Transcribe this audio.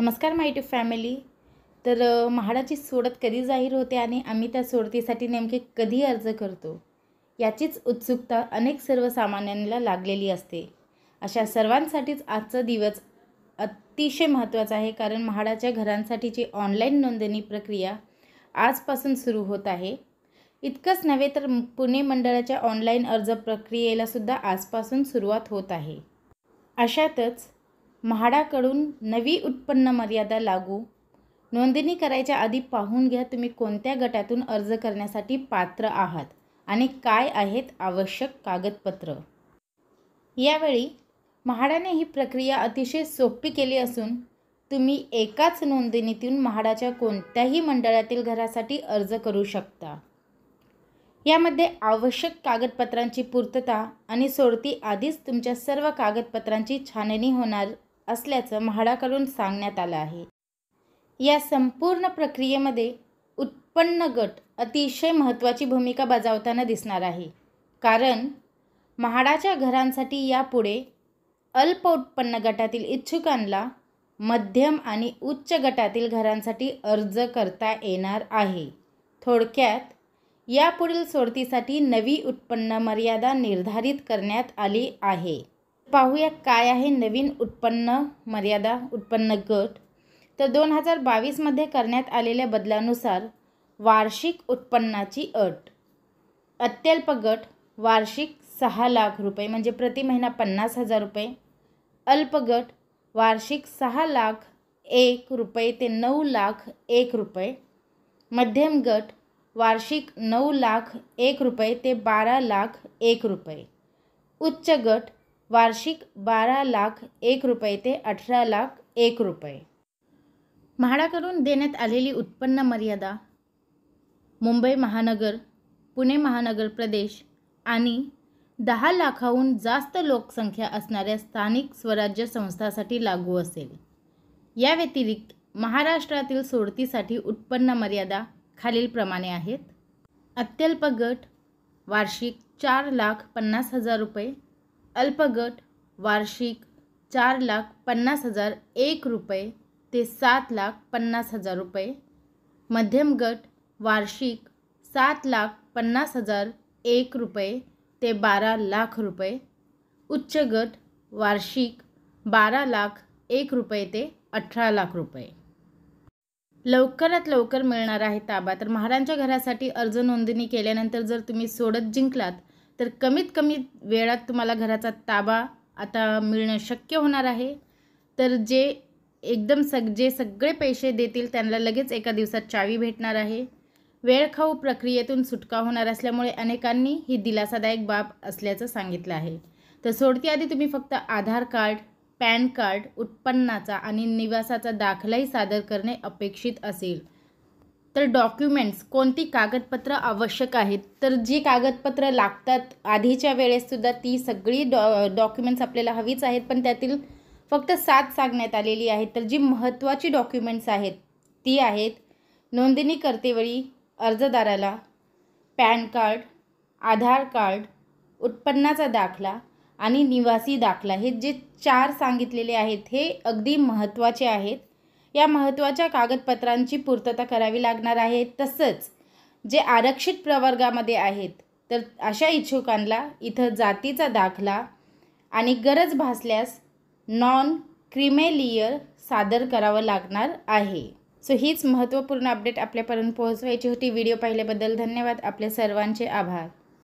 नमस्कार माय to family तर महाडाची सोडत कधी जाहीर होते आणि आम्ही त्या सोडतीसाठी नेमके कधी अर्ज करतो याचीच उत्सुकता अनेक सर्वसामान्यांना लागलेली असते अशा सर्वांसाठीच आजचा दिवस अतिशय महत्त्वाचा आहे कारण महाडाच्या घरांसाठीची ऑनलाईन नोंदणी प्रक्रिया आजपासून सुरू होत आहे इतकंच नव्हे तर पुणे मंडळाच्या ऑनलाईन अर्ज प्रक्रियेलासुद्धा आजपासून सुरुवात होत आहे अशातच म्हाडाकडून नवी उत्पन्न मर्यादा लागू नोंदणी करायच्या आधी पाहून घ्या तुम्ही कोणत्या गटातून अर्ज करण्यासाठी पात्र आहात आणि काय आहेत आवश्यक कागदपत्र यावेळी म्हाडाने ही प्रक्रिया अतिशय सोपी केली असून तुम्ही एकाच नोंदणीतून म्हाडाच्या कोणत्याही मंडळातील घरासाठी अर्ज करू शकता यामध्ये आवश्यक कागदपत्रांची पूर्तता आणि सोडती आधीच तुमच्या सर्व कागदपत्रांची छाननी होणार असल्याचं म्हाडाकडून सांगण्यात आलं आहे या संपूर्ण प्रक्रियेमध्ये उत्पन्न गट अतिशय महत्त्वाची भूमिका बजावताना दिसणार आहे कारण म्हाडाच्या घरांसाठी यापुढे अल्प उत्पन्न गटातील इच्छुकांना मध्यम आणि उच्च गटातील घरांसाठी अर्ज करता येणार आहे थोडक्यात यापुढील सोडतीसाठी नवी उत्पन्न मर्यादा निर्धारित करण्यात आली आहे पाहूया काय आहे नवीन उत्पन्न मर्यादा उत्पन्न गट तर दोन हजार बावीसमध्ये करण्यात आलेल्या बदलानुसार वार्षिक उत्पन्नाची अट अत्यल्प गट वार्षिक सहा लाख रुपये म्हणजे प्रति महिना पन्नास हजार रुपये अल्पगट वार्षिक सहा लाख एक रुपये ते नऊ लाख एक रुपये मध्यम गट वार्षिक नऊ लाख एक रुपये ते बारा लाख एक रुपये उच्च गट वार्षिक बारा लाख एक रुपये ते अठरा लाख एक रुपये म्हाडाकडून देण्यात आलेली उत्पन्न मर्यादा मुंबई महानगर पुणे महानगर प्रदेश आणि दहा लाखाहून जास्त लोकसंख्या असणाऱ्या स्थानिक स्वराज्य संस्थासाठी लागू असेल या व्यतिरिक्त महाराष्ट्रातील सोडतीसाठी उत्पन्न मर्यादा खालीलप्रमाणे आहेत अत्यल्प गट वार्षिक चार लाख पन्नास हजार रुपये अल्पगट वार्षिक चार लाख पन्नास हजार एक रुपये ते सात लाख पन्नास हजार रुपये मध्यम गट वार्षिक सात लाख पन्नास हजार एक रुपये ते बारा लाख रुपये उच्च गट वार्षिक बारा लाख एक रुपये ते अठरा लाख रुपये लवकरात लवकर मिळणार आहे ताबा तर महाराजांच्या घरासाठी अर्ज नोंदणी केल्यानंतर जर तुम्ही सोडत जिंकलात तर कमीत कमी वेळात तुम्हाला घराचा ताबा आता मिळणं शक्य होणार आहे तर जे एकदम सग जे सगळे पैसे देतील त्यांना लगेच एका दिवसात चावी भेटणार आहे वेळखाऊ प्रक्रियेतून सुटका होणार असल्यामुळे अनेकांनी ही दिलासादायक बाब असल्याचं सांगितलं आहे तर सोडती आधी तुम्ही फक्त आधार कार्ड पॅन कार्ड उत्पन्नाचा आणि निवासाचा दाखलाही सादर करणे अपेक्षित असेल तर डॉक्युमेंट्स कोणती कागदपत्र आवश्यक आहेत तर जी कागदपत्र लागतात आधीच्या वेळेससुद्धा ती सगळी डॉ डॉक्युमेंट्स आपल्याला हवीच आहेत पण त्यातील फक्त सात सांगण्यात आलेली आहेत तर जी महत्त्वाची डॉक्युमेंट्स आहेत ती आहेत नोंदणी करतेवेळी अर्जदाराला पॅन कार्ड आधार कार्ड उत्पन्नाचा दाखला आणि निवासी दाखला हे जे चार सांगितलेले आहेत हे अगदी महत्त्वाचे आहेत या महत्त्वाच्या कागदपत्रांची पूर्तता करावी लागणार आहे तसंच जे आरक्षित प्रवर्गामध्ये आहेत तर अशा इच्छुकांना इथं जातीचा दाखला आणि गरज भासल्यास नॉन क्रिमेलियर सादर करावं लागणार आहे सो हीच महत्त्वपूर्ण अपडेट आपल्यापर्यंत पोहोचवायची होती व्हिडिओ पाहिल्याबद्दल धन्यवाद आपले सर्वांचे आभार